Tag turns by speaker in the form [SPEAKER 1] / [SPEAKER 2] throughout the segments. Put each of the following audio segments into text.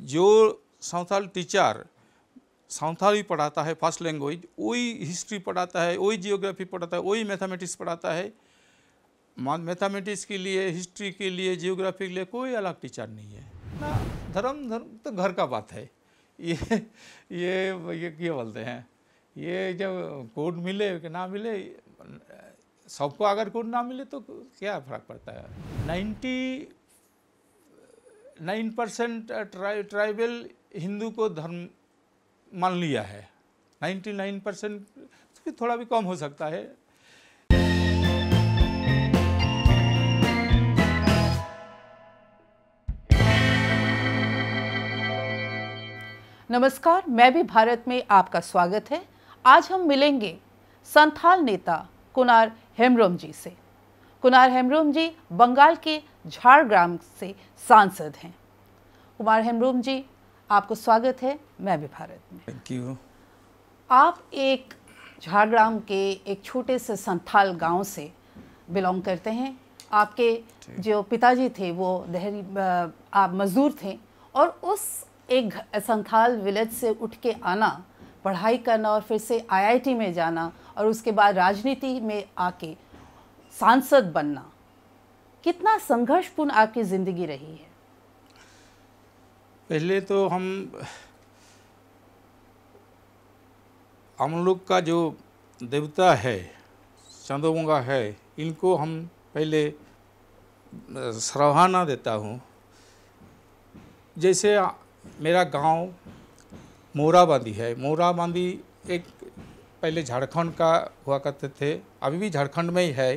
[SPEAKER 1] जो सांथाल टीचर भी पढ़ाता है फर्स्ट लैंग्वेज वही हिस्ट्री पढ़ाता है वही जियोग्राफी पढ़ाता है वही मैथमेटिक्स पढ़ाता है मैथमेटिक्स के लिए हिस्ट्री के लिए जियोग्राफी के लिए कोई अलग टीचर नहीं है ना धर्म धर्म तो घर का बात है ये ये ये क्या बोलते हैं ये जब कोड मिले कि ना मिले सबको अगर कोड ना मिले तो क्या फ़र्क पड़ता है ninety nine percent tribal Hindu को धर्म मान लिया है नाइन्टी नाइन परसेंट थोड़ा भी कम हो सकता है
[SPEAKER 2] नमस्कार मैं भी भारत में आपका स्वागत है आज हम मिलेंगे संथाल नेता कुनार हेमरोम जी से कुनार हेमरोम जी बंगाल के झाड़ग्राम से सांसद हैं कुमार हेमरूम जी आपको स्वागत है मैं भी भारत में थैंक यू आप एक झाड़ग्राम के एक छोटे से संथाल गांव से बिलोंग करते हैं आपके जो पिताजी थे वो दहरी आप मज़दूर थे और उस एक संथाल विलेज से उठ के आना पढ़ाई करना और फिर से आईआईटी में जाना और उसके बाद राजनीति में आके सांसद बनना कितना संघर्षपूर्ण आपकी ज़िंदगी रही है
[SPEAKER 1] पहले तो हम हम लोग का जो देवता है चंदोमुंगा है इनको हम पहले सराहना देता हूँ जैसे मेरा गांव मोराबांदी है मोराबांदी एक पहले झारखंड का हुआ करते थे अभी भी झारखंड में ही है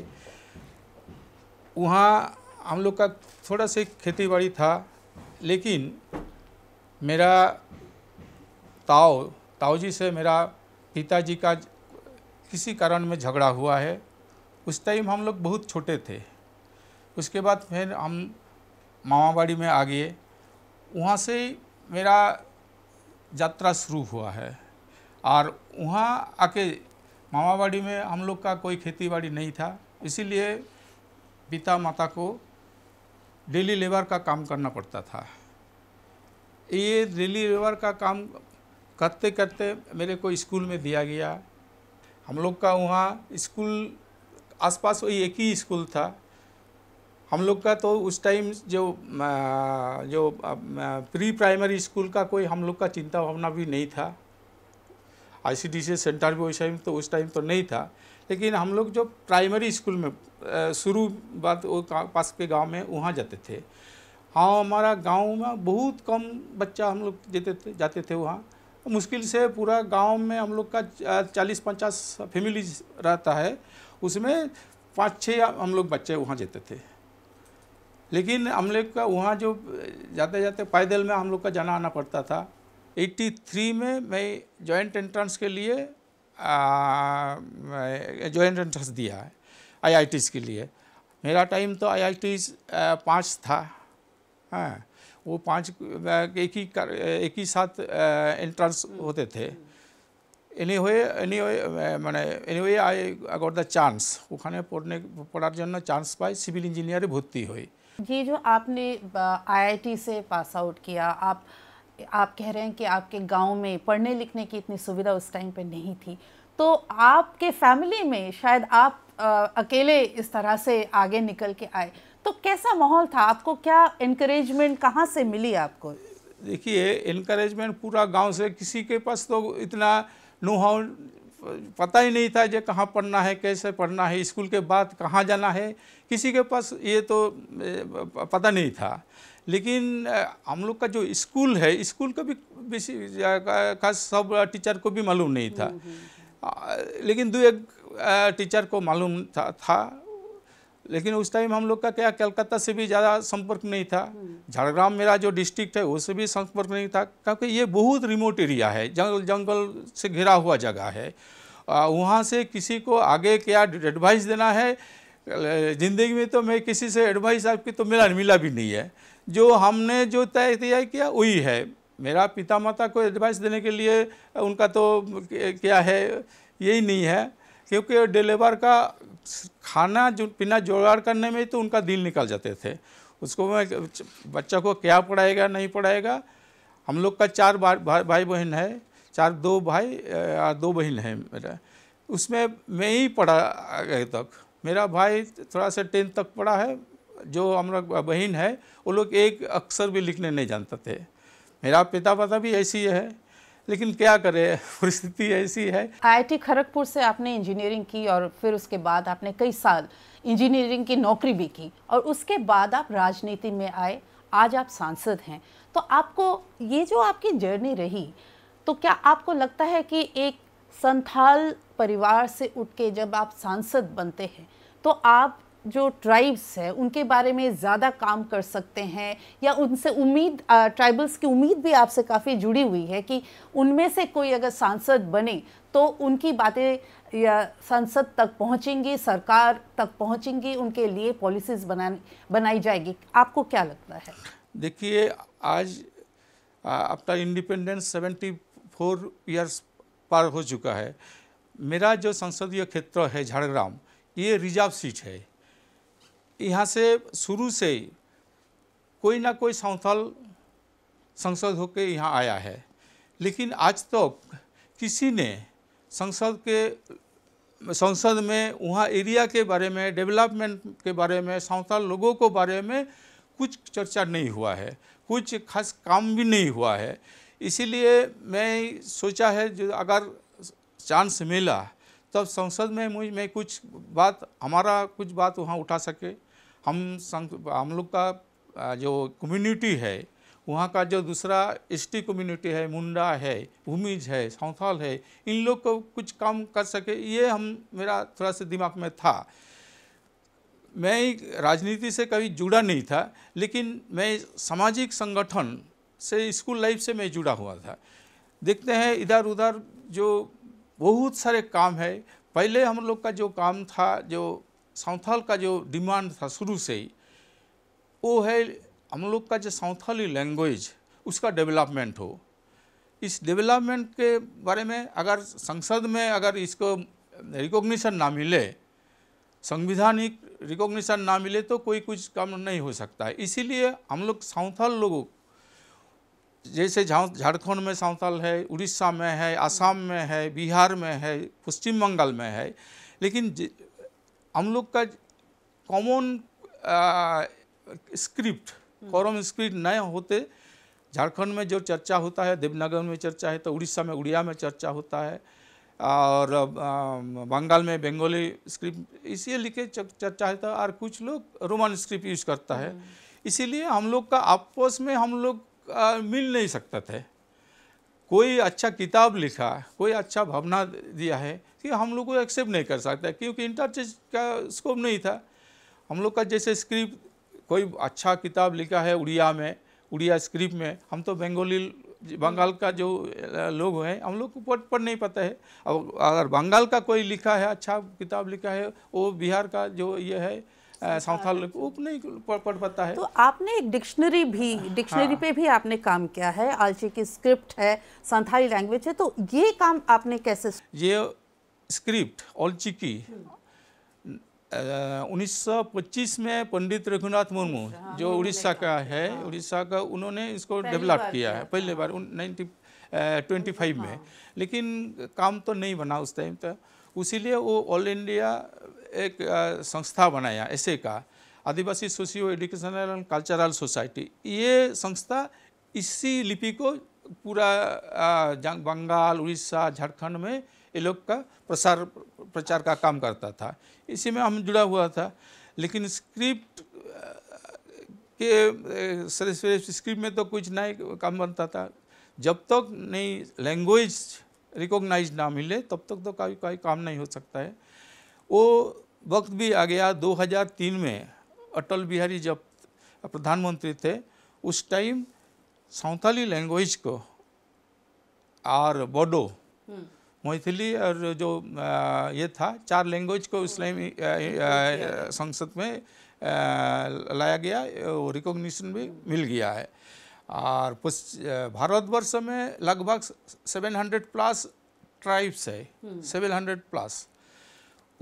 [SPEAKER 1] वहाँ हम लोग का थोड़ा सा खेती बाड़ी था लेकिन मेरा ताऊ ताओ जी से मेरा पिताजी का किसी कारण में झगड़ा हुआ है उस टाइम हम लोग बहुत छोटे थे उसके बाद फिर हम मामाबाड़ी में आ गए वहाँ से मेरा यात्रा शुरू हुआ है और वहाँ आके मामाबाड़ी में हम लोग का कोई खेती बाड़ी नहीं था इसीलिए पिता माता को डेली लेबर का काम करना पड़ता था ये डेली लेबर का काम करते करते मेरे को स्कूल में दिया गया हम लोग का वहाँ स्कूल आसपास वही एक ही स्कूल था हम लोग का तो उस टाइम जो जो प्री प्राइमरी स्कूल का कोई हम लोग का चिंता भावना भी नहीं था आईसीडीसी सेंटर भी उस टाइम तो उस टाइम तो नहीं था लेकिन हम लोग जो प्राइमरी स्कूल में शुरू बात वो पास के गांव में वहाँ जाते थे हाँ हमारा गांव में बहुत कम बच्चा हम लोग जाते थे जाते थे वहाँ मुश्किल से पूरा गांव में हम लोग का चालीस पचास फैमिली रहता है उसमें पाँच छः हम लोग बच्चे वहाँ जाते थे लेकिन हम लोग का वहाँ जो जाते जाते पैदल में हम लोग का जाना आना पड़ता था 83 में मैं जॉइंट एंट्रेंस के लिए जो एंट्रेंस दिया है आई के लिए मेरा टाइम तो आई आई टी पाँच था हाँ वो पाँच एक ही कर, एक ही साथ एंट्रेंस होते थे एनी एनी হয়ে मैंने एनी हुए आई अगर द चांस वोने पढ़ने पढ़ार जन चांस पाए सिविल इंजीनियर भर्ती हुई
[SPEAKER 2] ये जो आपने आईआईटी से पास आउट किया आप आप कह रहे हैं कि आपके गांव में पढ़ने लिखने की इतनी सुविधा उस टाइम पे नहीं थी तो आपके फैमिली में शायद आप आ, अकेले इस तरह से आगे निकल के आए तो कैसा माहौल था आपको क्या इनक्रेजमेंट कहाँ से मिली आपको
[SPEAKER 1] देखिए इनक्रेजमेंट पूरा गांव से किसी के पास तो इतना नुहाव पता ही नहीं था जो कहाँ पढ़ना है कैसे पढ़ना है स्कूल के बाद कहाँ जाना है किसी के पास ये तो पता नहीं था लेकिन हम लोग का जो स्कूल है स्कूल का भी बेसी खास सब टीचर को भी मालूम नहीं था हम्म, हम्म, हम्म। लेकिन दो एक टीचर को मालूम था, था लेकिन उस टाइम हम लोग का क्या कलकत्ता से भी ज़्यादा संपर्क नहीं था झाड़ग्राम मेरा जो डिस्ट्रिक्ट है उससे भी संपर्क नहीं था क्योंकि ये बहुत रिमोट एरिया है जंगल जंगल से घिरा हुआ जगह है वहाँ से किसी को आगे क्या एडवाइस देना है ज़िंदगी में तो मैं किसी से एडवाइस आपकी तो मिला मिला भी नहीं है जो हमने जो तय तय किया वही है मेरा पिता माता को एडवाइस देने के लिए उनका तो क्या है यही नहीं है क्योंकि डिलीवर का खाना जो पीना जोगाड़ करने में तो उनका दिल निकल जाते थे उसको मैं बच्चा को क्या पढ़ाएगा नहीं पढ़ाएगा हम लोग का चार भा, भाई बहन है चार दो भाई दो बहन है मेरा उसमें मैं ही पढ़ा आगे तक मेरा भाई थोड़ा सा टेंथ तक पढ़ा है जो हम लोग बहन है वो लोग एक अक्सर भी लिखने नहीं जानते थे मेरा पिता माता भी ऐसी है लेकिन क्या करें परिस्थिति ऐसी है
[SPEAKER 2] आईआईटी खड़गपुर से आपने इंजीनियरिंग की और फिर उसके बाद आपने कई साल इंजीनियरिंग की नौकरी भी की और उसके बाद आप राजनीति में आए आज आप सांसद हैं तो आपको ये जो आपकी जर्नी रही तो क्या आपको लगता है कि एक संथाल परिवार से उठ के जब आप सांसद बनते हैं तो आप जो ट्राइब्स हैं उनके बारे में ज़्यादा काम कर सकते हैं या उनसे उम्मीद ट्राइबल्स की उम्मीद भी आपसे काफ़ी जुड़ी हुई है कि उनमें से कोई अगर सांसद बने तो उनकी बातें या संसद तक पहुंचेंगी सरकार तक पहुंचेंगी उनके लिए पॉलिसीज़ बना बनाई जाएगी आपको क्या लगता है
[SPEAKER 1] देखिए आज आपका इंडिपेंडेंस सेवेंटी फोर ईयर्स पार हो चुका है मेरा जो संसदीय क्षेत्र है झाड़ग्राम ये रिजर्व सीट है यहाँ से शुरू से कोई ना कोई संथल संसद होकर यहाँ आया है लेकिन आज तक तो किसी ने संसद के संसद में वहाँ एरिया के बारे में डेवलपमेंट के बारे में संथल लोगों को बारे में कुछ चर्चा नहीं हुआ है कुछ खास काम भी नहीं हुआ है इसीलिए मैं सोचा है जो अगर चांस मिला तब तो संसद में मुझ में कुछ बात हमारा कुछ बात वहाँ उठा सके हम संग, हम लोग का जो कम्युनिटी है वहाँ का जो दूसरा एस कम्युनिटी है मुंडा है भूमिज है सावथाल है इन लोग को कुछ काम कर सके ये हम मेरा थोड़ा सा दिमाग में था मैं राजनीति से कभी जुड़ा नहीं था लेकिन मैं सामाजिक संगठन से स्कूल लाइफ से मैं जुड़ा हुआ था देखते हैं इधर उधर जो बहुत सारे काम है पहले हम लोग का जो काम था जो सांथल का जो डिमांड था शुरू से ही वो है हम लोग का जो सांथली लैंग्वेज उसका डेवलपमेंट हो इस डेवलपमेंट के बारे में अगर संसद में अगर इसको रिकॉग्निशन ना मिले संविधानिक रिकॉग्निशन ना मिले तो कोई कुछ काम नहीं हो सकता है इसीलिए हम लोग सांथल लोगों जैसे झारखंड में सांताल है उड़ीसा में है आसाम में है बिहार में है पश्चिम बंगाल में है लेकिन हम लोग का कॉमन स्क्रिप्ट कॉरम स्क्रिप्ट नए होते झारखंड में जो चर्चा होता है देवनगर में चर्चा है तो उड़ीसा में उड़िया में चर्चा होता है और बंगाल में बंगाली स्क्रिप्ट इसी लिखे चर्चा होता है तो और कुछ लोग रोमन स्क्रिप्ट यूज करता है हम्म। इसीलिए हम लोग का आपस में हम लोग आ, मिल नहीं सकता था कोई अच्छा किताब लिखा कोई अच्छा भावना दिया है कि हम लोग को एक्सेप्ट नहीं कर सकता क्योंकि इंटरचेज का स्कोप नहीं था हम लोग का जैसे स्क्रिप्ट कोई अच्छा किताब लिखा है उड़िया में उड़िया स्क्रिप्ट में हम तो बंगाली बंगाल का जो लोग हैं हम लोग को पढ़ पढ़ नहीं पता है अब अगर बंगाल का कोई लिखा है अच्छा किताब लिखा है वो बिहार का जो ये है संथाल
[SPEAKER 2] उप नहीं पढ़ पाता है तो आपने एक डिक्शनरी भी डिक्शनरी हाँ। पे भी आपने काम किया है आलची की स्क्रिप्ट है संथाली लैंग्वेज है तो ये काम आपने कैसे
[SPEAKER 1] ये स्क्रिप्ट ऑलची की उन्नीस में पंडित रघुनाथ मुर्मू अच्छा, हाँ, जो उड़ीसा का है हाँ। उड़ीसा का उन्होंने इसको डेवलप किया है पहली हाँ। बार नाइनटी ट्वेंटी फाइव में लेकिन काम तो नहीं बना उस टाइम तक तो उसीलिए वो ऑल इंडिया एक संस्था बनाया ऐसे का आदिवासी socio educational and cultural society ये संस्था इसी लिपि को पूरा बंगाल उड़ीसा झारखंड में ये लोग का प्रसार प्रचार का काम करता था इसी में हम जुड़ा हुआ था लेकिन स्क्रिप्ट के स्क्रिप्ट में तो कुछ नहीं काम बनता था जब तक तो नहीं लैंग्वेज रिकॉग्नाइज ना मिले तब तक तो कोई कोई काम नहीं हो सकता है वो वक्त भी आ गया 2003 में अटल बिहारी जब प्रधानमंत्री थे उस टाइम सांथाली लैंग्वेज को और बोडो हम्म। मैथिली और जो ये था चार लैंग्वेज को उस टाइम हम्म। संसद में लाया गया रिकॉग्निशन भी मिल गया है और भारतवर्ष में लगभग 700 प्लस ट्राइब्स है 700 हम्म। प्लस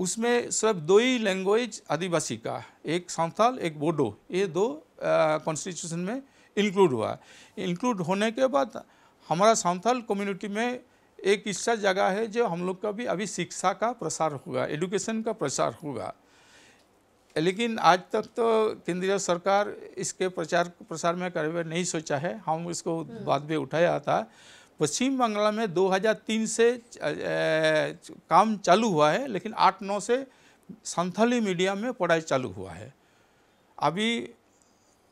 [SPEAKER 1] उसमें सिर्फ दो ही लैंग्वेज आदिवासी का एक संथाल एक बोडो ये दो कॉन्स्टिट्यूशन में इंक्लूड हुआ इंक्लूड होने के बाद हमारा संथाल कम्युनिटी में एक इच्छा जगह है जो हम लोग का भी अभी शिक्षा का प्रसार होगा एडुकेशन का प्रसार होगा लेकिन आज तक तो केंद्रीय सरकार इसके प्रचार प्रसार में करीब नहीं सोचा है हम इसको हम्म। बाद में उठाया था पश्चिम बंगाल में 2003 से काम चालू हुआ है लेकिन आठ नौ से संथाली मीडिया में पढ़ाई चालू हुआ है अभी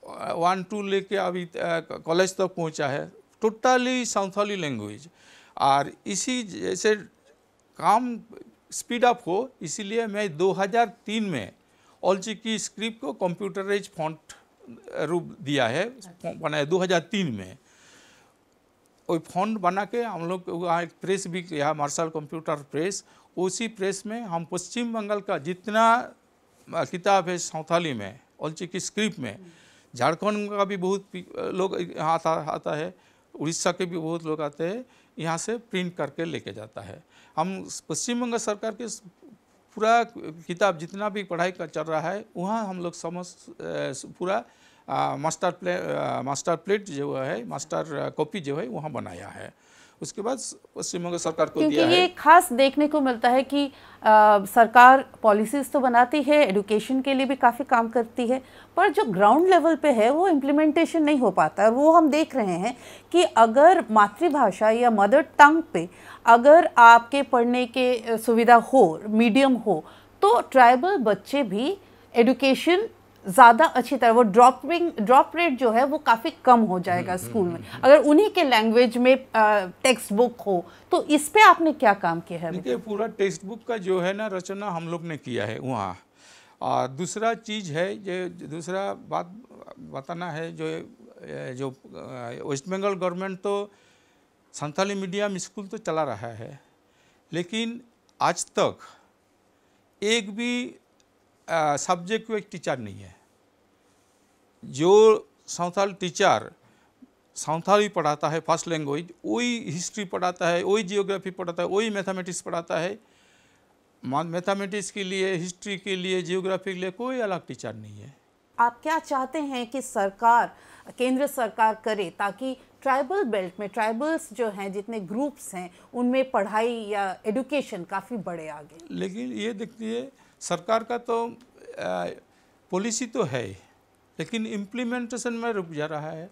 [SPEAKER 1] वन टू लेके अभी कॉलेज तक तो पहुंचा है टोटली संथाली लैंग्वेज और इसी जैसे काम स्पीड अप हो इसीलिए मैं 2003 में ऑलची की स्क्रिप्ट को कंप्यूटराइज फॉन्ट uh, रूप दिया है अच्छा। बनाया 2003 में वो फॉन्ट बना के हम लोग वहाँ एक प्रेस भी किया मार्शल कंप्यूटर प्रेस उसी प्रेस में हम पश्चिम बंगाल का जितना uh, किताब है सौथाली में ऑलची की स्क्रिप्ट में हम्म। झारखंड का भी बहुत uh, लोग यहाँ आता आता है उड़ीसा के भी बहुत लोग आते हैं यहाँ से प्रिंट करके लेके जाता है हम पश्चिम बंगाल सरकार के पूरा किताब जितना भी पढ़ाई का चल रहा है वहाँ हम लोग समझ पूरा मास्टर प्ले मास्टर प्लेट जो है मास्टर कॉपी जो है वहाँ बनाया है उसके बाद पश्चिम बंगाल सरकार को क्योंकि दिया ये
[SPEAKER 2] खास देखने को मिलता है कि आ, सरकार पॉलिसीज तो बनाती है एडुकेशन के लिए भी काफ़ी काम करती है पर जो ग्राउंड लेवल पे है वो इम्प्लीमेंटेशन नहीं हो पाता और वो हम देख रहे हैं कि अगर मातृभाषा या मदर टंग पे अगर आपके पढ़ने के सुविधा हो मीडियम हो तो ट्राइबल बच्चे भी एडुकेशन ज़्यादा अच्छी तरह वो ड्रॉपिंग ड्रॉप रेट जो है वो काफ़ी कम हो जाएगा हम्म, स्कूल हम्म, में हम्म। अगर उन्हीं के लैंग्वेज में टेक्स्ट बुक हो तो इस पर आपने क्या काम किया है देखिए
[SPEAKER 1] पूरा टेक्स्ट बुक का जो है ना रचना हम लोग ने किया है वहाँ और दूसरा चीज़ है जो दूसरा बात बताना है जो जो वेस्ट बंगाल गवर्नमेंट तो संथाली मीडियम स्कूल तो चला रहा है लेकिन आज तक एक भी सब्जेक्ट को एक टीचर नहीं है जो সাঁওতাল टीचर ही पढ़ाता है फर्स्ट लैंग्वेज वही हिस्ट्री पढ़ाता है वही जियोग्राफी पढ़ाता है वही मैथमेटिक्स पढ़ाता है मैथमेटिक्स के लिए हिस्ट्री के लिए जियोग्राफी के लिए कोई अलग टीचर नहीं है
[SPEAKER 2] आप क्या चाहते हैं कि सरकार केंद्र सरकार करे ताकि ट्राइबल बेल्ट में ट्राइबल्स जो हैं जितने ग्रुप्स हैं उनमें पढ़ाई या एडुकेशन काफ़ी बढ़े आगे
[SPEAKER 1] लेकिन ये देखती है सरकार का तो पॉलिसी तो है लेकिन इम्प्लीमेंटेशन में रुक जा रहा है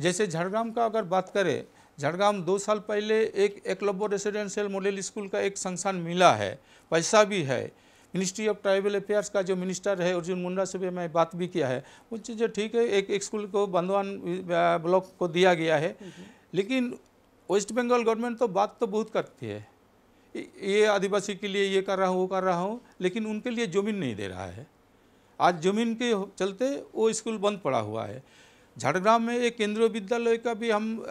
[SPEAKER 1] जैसे झाड़ग्राम का अगर बात करें झाड़ग्राम दो साल पहले एक एकलब्बो रेसिडेंशियल मॉडल स्कूल का एक संस्थान मिला है पैसा भी है मिनिस्ट्री ऑफ ट्राइबल अफेयर्स का जो मिनिस्टर है अर्जुन मुंडा से भी मैं बात भी किया है वो चीज़ें ठीक है एक, एक स्कूल को बंदवान ब्लॉक को दिया गया है हम्म, हम्म। लेकिन वेस्ट बंगाल गवर्नमेंट तो बात तो बहुत करती है ये आदिवासी के लिए ये कर रहा हूँ वो कर रहा हूँ लेकिन उनके लिए ज़मीन नहीं दे रहा है आज ज़मीन के चलते वो स्कूल बंद पड़ा हुआ है झाड़ग्राम में एक केंद्रीय विद्यालय का भी हम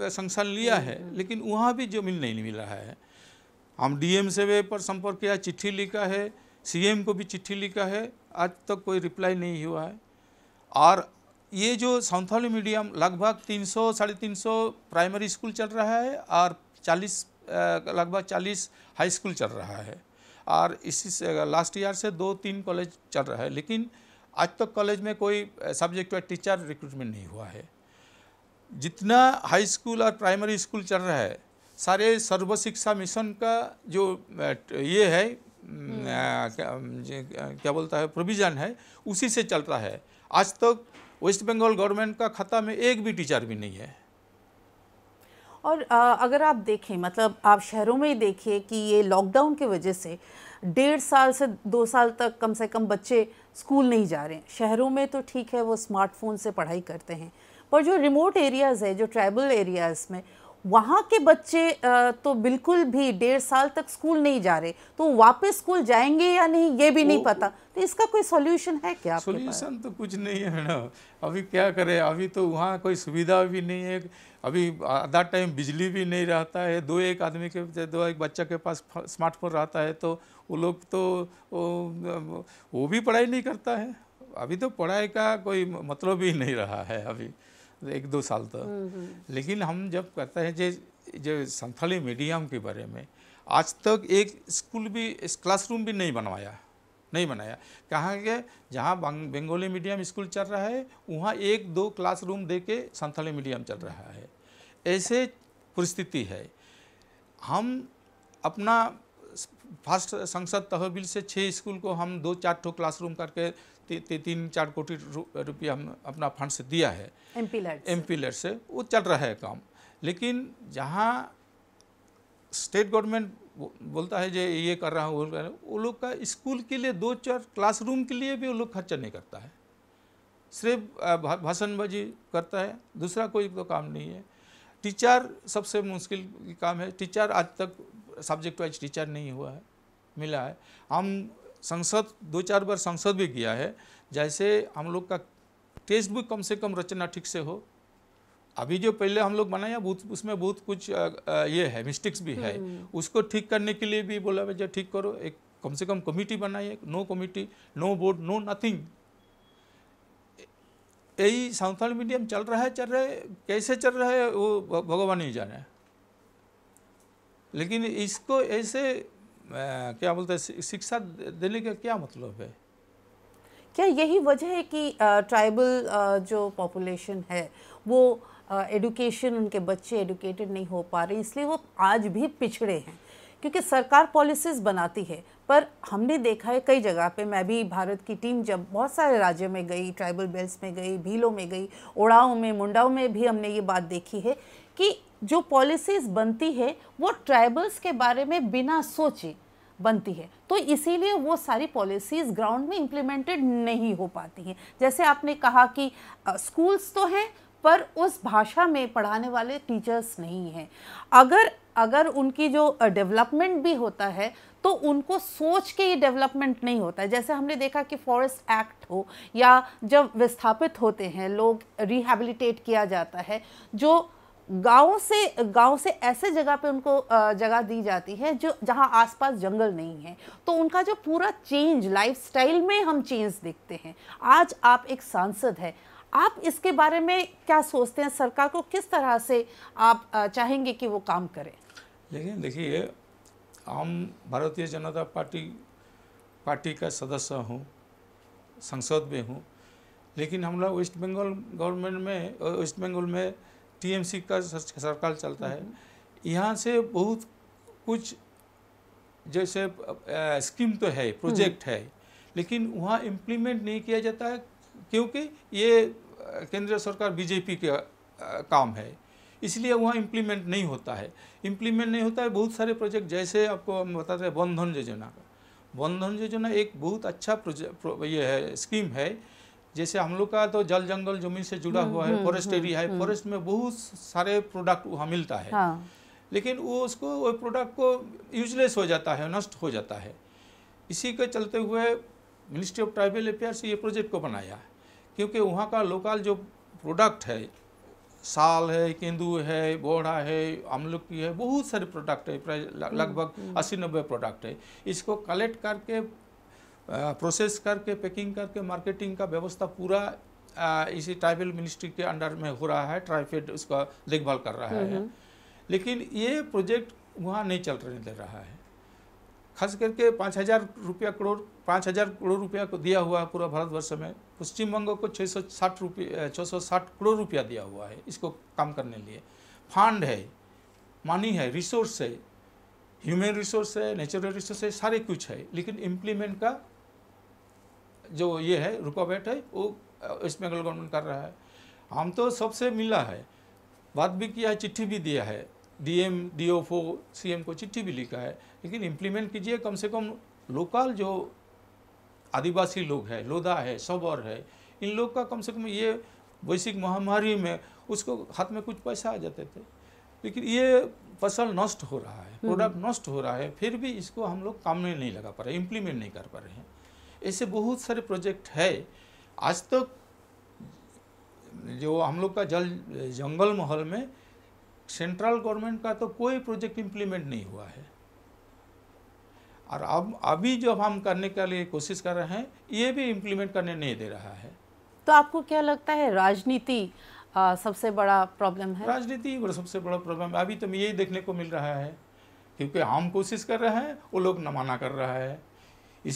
[SPEAKER 1] संस्थान लिया है हम्म। लेकिन वहाँ भी जमीन नहीं मिल रहा है हम डीएम से पर संपर्क किया चिट्ठी लिखा है सीएम को भी चिट्ठी लिखा है आज तक तो कोई रिप्लाई नहीं हुआ है और ये जो संथाली मीडियम लगभग तीन सौ साढ़े तीन प्राइमरी स्कूल चल रहा है और चालीस लगभग चालीस हाई स्कूल चल रहा है और इसी से लास्ट ईयर से दो तीन कॉलेज चल रहा है लेकिन आज तक तो कॉलेज में कोई सब्जेक्ट वाइज टीचर रिक्रूटमेंट नहीं हुआ है जितना हाई स्कूल और प्राइमरी स्कूल चल रहा है सारे सर्व शिक्षा मिशन का जो ये है हम्म। क्या, क्या बोलता है प्रोविज़न है उसी से चल रहा है आज तक तो वेस्ट बंगाल गवर्नमेंट का खाता में एक भी टीचर भी नहीं है
[SPEAKER 2] और अगर आप देखें मतलब आप शहरों में ही देखिए कि ये लॉकडाउन के वजह से डेढ़ साल से दो साल तक कम से कम बच्चे स्कूल नहीं जा रहे हैं शहरों में तो ठीक है वो स्मार्टफोन से पढ़ाई करते हैं पर जो रिमोट एरियाज़ है जो ट्राइबल एरियाज़ में वहाँ के बच्चे तो बिल्कुल भी डेढ़ साल तक स्कूल नहीं जा रहे तो वापस स्कूल जाएंगे या नहीं ये भी नहीं पता तो इसका कोई सोल्यूशन है क्या सोल्यूशन
[SPEAKER 1] तो कुछ नहीं है ना अभी क्या करें अभी तो वहाँ कोई सुविधा भी नहीं है अभी आधा टाइम बिजली भी नहीं रहता है दो एक आदमी के दो एक बच्चा के पास स्मार्टफोन रहता है तो वो लोग तो वो, वो भी पढ़ाई नहीं करता है अभी तो पढ़ाई का कोई मतलब ही नहीं रहा है अभी एक दो साल तक हम्म, हम्म। लेकिन हम जब कहते हैं जे जो संथाली मीडियम के बारे में आज तक एक स्कूल भी क्लासरूम भी नहीं बनवाया नहीं बनाया कहाँ के जहाँ बंगाली मीडियम स्कूल चल रहा है वहाँ एक दो क्लासरूम दे के संथाली मीडियम चल रहा है ऐसे परिस्थिति है हम अपना फर्स्ट संसद तहबील से छः स्कूल को हम दो चार ठो क्लासरूम करके तीन चार कोटी रुपया हम अपना फंड से दिया है
[SPEAKER 2] एम
[SPEAKER 1] पी लेट से वो चल रहा है काम लेकिन जहाँ स्टेट गवर्नमेंट बोलता है जो ये कर रहा हूँ वो लोग का स्कूल के लिए दो चार क्लासरूम के लिए भी वो लोग खर्चा नहीं करता है सिर्फ भाषणबाजी करता है दूसरा कोई तो काम नहीं है टीचर सबसे मुश्किल काम है टीचर आज तक सब्जेक्ट वाइज टीचर नहीं हुआ है मिला है हम संसद दो चार बार संसद भी गया है जैसे हम लोग का टेस्ट भी कम से कम रचना ठीक से हो अभी जो पहले हम लोग बनाया बहुत उसमें बहुत कुछ ये है मिस्टेक्स भी है हम्म। उसको ठीक करने के लिए भी बोला भाई ठीक करो एक कम से कम कमिटी बनाइए no committee no board no nothing यही सावथाल मीडियम चल रहा है चल रहा है कैसे चल रहा है वो भगवान ही जाने लेकिन इसको ऐसे क्या बोलते हैं शिक्षा देने का क्या मतलब है
[SPEAKER 2] क्या यही वजह है कि ट्राइबल जो पॉपुलेशन है वो एडुकेशन उनके बच्चे एडुकेटेड नहीं हो पा रहे इसलिए वो आज भी पिछड़े हैं क्योंकि सरकार पॉलिसीज़ बनाती है पर हमने देखा है कई जगह पे मैं भी भारत की टीम जब बहुत सारे राज्यों में गई ट्राइबल बेल्ट में गई भीलों में गई ओड़ाओं में मुंडाओं में भी हमने ये बात देखी है कि जो पॉलिसीज बनती है वो ट्राइबल्स के बारे में बिना सोचे बनती है तो इसीलिए वो सारी पॉलिसीज़ ग्राउंड में इम्प्लीमेंटेड नहीं हो पाती हैं जैसे आपने कहा कि स्कूल्स तो हैं पर उस भाषा में पढ़ाने वाले टीचर्स नहीं हैं अगर अगर उनकी जो डेवलपमेंट भी होता है तो उनको सोच के ये डेवलपमेंट नहीं होता है जैसे हमने देखा कि फॉरेस्ट एक्ट हो या जब विस्थापित होते हैं लोग रिहेबिलिटेट किया जाता है जो गाँव से गाँव से ऐसे जगह पे उनको जगह दी जाती है जो जहाँ आसपास जंगल नहीं है तो उनका जो पूरा चेंज लाइफस्टाइल में हम चेंज देखते हैं आज आप एक सांसद है आप इसके बारे में क्या सोचते हैं सरकार को किस तरह से आप चाहेंगे कि वो काम करें
[SPEAKER 1] लेकिन देखिए हम भारतीय जनता पार्टी पार्टी का सदस्य हूँ संसद में हूँ लेकिन हम लोग वेस्ट बंगाल गवर्नमेंट में वेस्ट बंगाल में टीएमसी का सरकार चलता है यहाँ से बहुत कुछ जैसे स्कीम तो है प्रोजेक्ट है लेकिन वहाँ इम्प्लीमेंट नहीं किया जाता है क्योंकि ये केंद्र सरकार बीजेपी का काम है इसलिए वहाँ इम्प्लीमेंट नहीं होता है इम्प्लीमेंट नहीं होता है बहुत सारे प्रोजेक्ट जैसे आपको हम बताते हैं बंधन योजना बंधन योजना एक बहुत अच्छा प्रोजेक्ट ये है स्कीम है जैसे हम लोग का तो जल जंगल जमीन से जुड़ा हम्म, हुआ है फॉरेस्ट हम्म, एरिया है फॉरेस्ट हम्म, में बहुत सारे प्रोडक्ट वहाँ मिलता है हाँ। लेकिन वो उसको वो प्रोडक्ट को यूजलेस हो जाता है नष्ट हो जाता है इसी के चलते हुए मिनिस्ट्री ऑफ ट्राइबल अफेयर से ये प्रोजेक्ट को बनाया क्योंकि वहाँ का लोकल जो प्रोडक्ट है साल है केंदू है बोढ़ा है अमलुक की है बहुत सारे प्रोडक्ट है लगभग अस्सी नब्बे प्रोडक्ट है इसको कलेक्ट करके प्रोसेस करके पैकिंग करके मार्केटिंग का व्यवस्था पूरा इसी ट्राइबल मिनिस्ट्री के अंडर में हो रहा है ट्राइफेड उसका देखभाल कर रहा है लेकिन ये प्रोजेक्ट वहाँ नहीं चल रहे दे रहा है खास करके पाँच हज़ार रुपया करोड़ पाँच हज़ार करोड़ रुपया को दिया हुआ है पूरा भारतवर्ष में पश्चिम बंग को छः सौ साठ रुपये छः सौ साठ करोड़ रुपया दिया हुआ है इसको काम करने लिए फंड है मानी है रिसोर्स है ह्यूमन रिसोर्स है नेचुरल रिसोर्स है सारे कुछ है लेकिन इम्प्लीमेंट का जो ये है रुकावट है वो वेस्ट बंगाल गवर्नमेंट कर रहा है हम तो सबसे मिला है बात भी किया है चिट्ठी भी दिया है डीएम डीओफओ सीएम को चिट्ठी भी लिखा है लेकिन इम्प्लीमेंट कीजिए कम से कम लोकल जो आदिवासी लोग है लोधा है सबर है इन लोग का कम से कम ये वैश्विक महामारी में उसको हाथ में कुछ पैसा आ जाते थे लेकिन ये फसल नष्ट हो रहा है प्रोडक्ट हम्म। नष्ट हो रहा है फिर भी इसको हम लोग काम में नहीं लगा पा रहे इम्प्लीमेंट नहीं कर पा रहे हैं ऐसे बहुत सारे प्रोजेक्ट है आज तक तो जो हम लोग का जल जंगल महल में सेंट्रल गवर्नमेंट का तो कोई प्रोजेक्ट इम्प्लीमेंट नहीं हुआ है और अब अभी जो हम करने के लिए कोशिश कर रहे हैं ये भी इम्प्लीमेंट करने नहीं दे रहा है
[SPEAKER 2] तो आपको क्या लगता है राजनीति सबसे बड़ा प्रॉब्लम है राजनीति
[SPEAKER 1] सबसे बड़ा प्रॉब्लम अभी तो यही देखने को मिल रहा है क्योंकि हम कोशिश कर रहे हैं वो लोग नमाना कर रहा है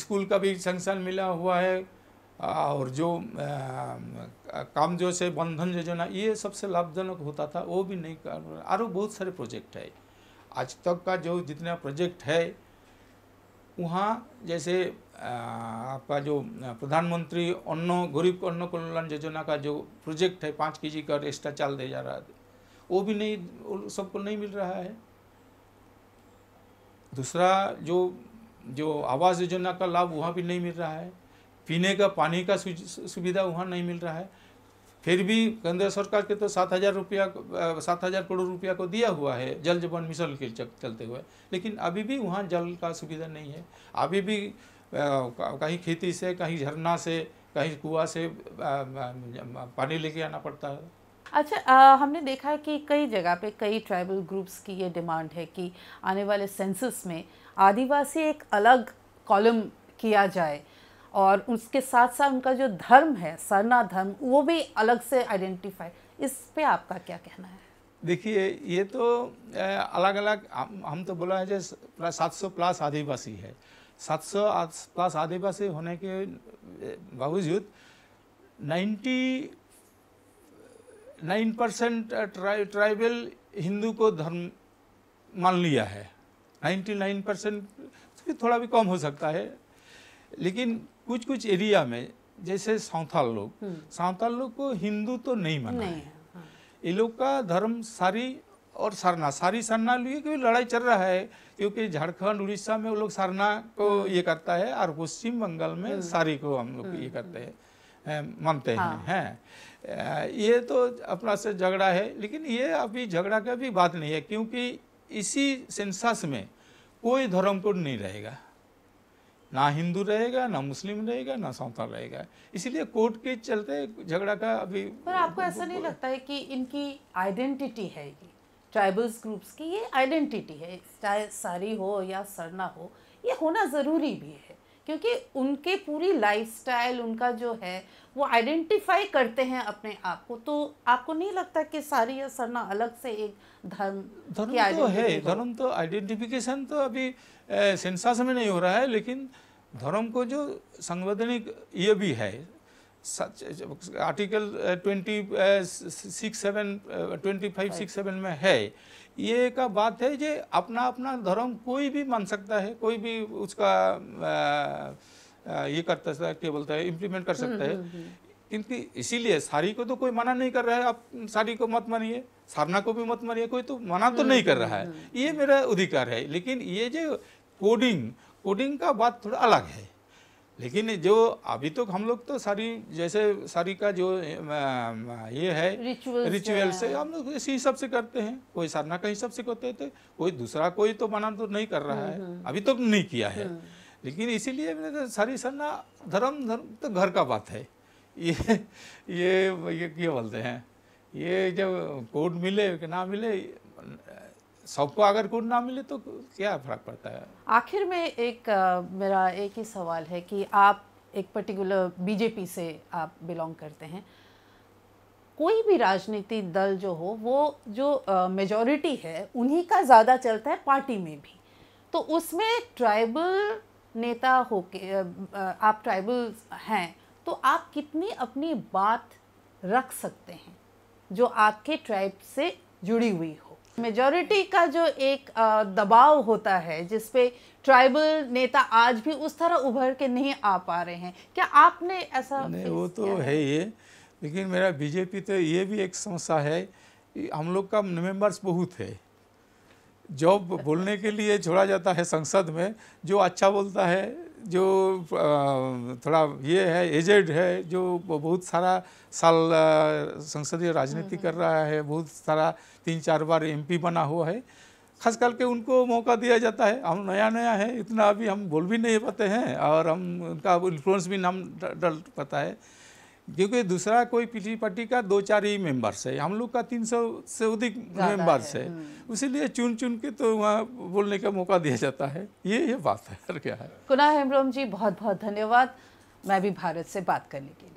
[SPEAKER 1] स्कूल का भी सेंक्शन मिला हुआ है और जो काम जो से बंधन योजना ये सबसे लाभजनक होता था वो भी नहीं कर और बहुत सारे प्रोजेक्ट है आज तक का जो जितना प्रोजेक्ट है वहाँ जैसे आपका जो प्रधानमंत्री अन्न गरीब अन्न कल्याण योजना का जो प्रोजेक्ट है पाँच के जी का एक्स्ट्रा चाल दे जा रहा है वो भी नहीं सबको नहीं मिल रहा है दूसरा जो जो आवास योजना का लाभ वहाँ भी नहीं मिल रहा है पीने का पानी का सुविधा वहाँ नहीं मिल रहा है फिर भी केंद्र सरकार के तो सात हज़ार रुपया सात हज़ार करोड़ रुपया को दिया हुआ है जल जीवन मिशन के चलते हुए लेकिन अभी भी वहाँ जल का सुविधा नहीं है अभी भी कहीं खेती से कहीं झरना से कहीं कुआ से पानी लेके आना पड़ता है
[SPEAKER 2] अच्छा आ, हमने देखा है कि कई जगह पे कई ट्राइबल ग्रुप्स की ये डिमांड है कि आने वाले सेंसस में आदिवासी एक अलग कॉलम किया जाए और उसके साथ साथ उनका जो धर्म है सरना धर्म वो भी अलग से आइडेंटिफाई इस पे आपका क्या कहना है
[SPEAKER 1] देखिए ये तो अलग अलग हम, हम तो बोला है जैसे सात सौ प्लस आदिवासी है सात सौ प्लस आदिवासी होने के बावजूद नाइन्टी नाइन परसेंट ट्राइ, ट्राइबल हिंदू को धर्म मान लिया है नाइन्टी नाइन परसेंट थोड़ा भी कम हो सकता है लेकिन कुछ कुछ एरिया में जैसे सांथाल लोग हम्म। सांथाल लोग को हिंदू तो नहीं माना है हाँ। ये लोग का धर्म सारी और सरना सारी सरना लिए क्योंकि लड़ाई चल रहा है क्योंकि झारखंड उड़ीसा में वो लोग सरना को हाँ। ये करता है और पश्चिम बंगाल में हम्म। सारी को हम लोग हम्म। ये करते हैं मानते हैं हाँ। हैं ये तो अपना से झगड़ा है लेकिन ये अभी झगड़ा का भी बात नहीं है क्योंकि इसी सेंसस में कोई धर्म कोड नहीं रहेगा ना हिंदू रहेगा ना मुस्लिम रहेगा ना सावताल रहेगा इसलिए कोर्ट के चलते झगड़ा का अभी
[SPEAKER 2] पर आपको ऐसा नहीं लगता है कि इनकी आइडेंटिटी है ये ट्राइबल्स ग्रुप्स की ये आइडेंटिटी है चाहे सारी हो या सरना हो ये होना ज़रूरी भी है क्योंकि उनके पूरी लाइफस्टाइल उनका जो है वो आइडेंटिफाई करते हैं अपने आप को तो आपको नहीं लगता कि सारी या सरना अलग से एक धर्म धर्म तो है धर्म
[SPEAKER 1] तो आइडेंटिफिकेशन तो अभी सेंसास में नहीं हो रहा है लेकिन धर्म को जो संवैधानिक ये भी है सच article twenty six seven twenty five six seven में है ये का बात है जे अपना अपना धर्म कोई भी मान सकता है कोई भी उसका आ, uh, uh, ये करता सकता है क्या बोलता है इम्प्लीमेंट कर सकता है हम्म, हम्म, हम्म। किंतु इसीलिए सारी को तो कोई मना नहीं कर रहा है आप सारी को मत मानिए सारना को भी मत मानिए कोई तो मना तो नहीं कर रहा है ये मेरा अधिकार है लेकिन ये जो कोडिंग कोडिंग का बात थोड़ा अलग है लेकिन जो अभी तक तो हम लोग तो सारी जैसे सारी का जो ये है रिचुअल से हम लोग इसी हिसाब से करते हैं कोई साधना का हिसाब से करते थे कोई दूसरा कोई तो मना तो नहीं कर रहा हम्म, है हम्म। अभी तक तो नहीं किया है हम्म। लेकिन इसीलिए सारी सरना धर्म धर्म तो घर का बात है ये ये ये क्या बोलते हैं ये जब कोड मिले कि ना मिले सबको अगर गुण ना मिले तो क्या फर्क पड़ता है
[SPEAKER 2] आखिर में एक आ, मेरा एक ही सवाल है कि आप एक पर्टिकुलर बीजेपी से आप बिलोंग करते हैं कोई भी राजनीतिक दल जो हो वो जो मेजॉरिटी है उन्हीं का ज़्यादा चलता है पार्टी में भी तो उसमें ट्राइबल नेता हो के आप ट्राइबल हैं तो आप कितनी अपनी बात रख सकते हैं जो आपके ट्राइब से जुड़ी हुई हो मेजॉरिटी का जो एक दबाव होता है जिसपे ट्राइबल नेता आज भी उस तरह उभर के नहीं आ पा रहे हैं क्या आपने ऐसा नहीं वो तो है
[SPEAKER 1] ये लेकिन मेरा बीजेपी तो ये भी एक समस्या है हम लोग का मेंबर्स बहुत है जॉब बोलने के लिए छोड़ा जाता है संसद में जो अच्छा बोलता है जो थोड़ा ये है एजेड है जो बहुत सारा साल संसदीय राजनीति हम्म, कर हम्म। रहा है बहुत सारा तीन चार बार एमपी बना हुआ है खास करके उनको मौका दिया जाता है हम नया नया है इतना अभी हम बोल भी नहीं पाते हैं और हम उनका इन्फ्लुएंस भी नाम डल पाता है क्योंकि दूसरा कोई पीटी पार्टी का दो चार ही मेंबर्स है हम लोग का तीन सौ से अधिक मेंबर्स है, है। इसीलिए हम्म। चुन चुन के तो वहाँ बोलने का मौका दिया जाता है ये ये बात है क्या है
[SPEAKER 2] कुना हेमरोम जी बहुत बहुत धन्यवाद मैं भी भारत से बात करने के लिए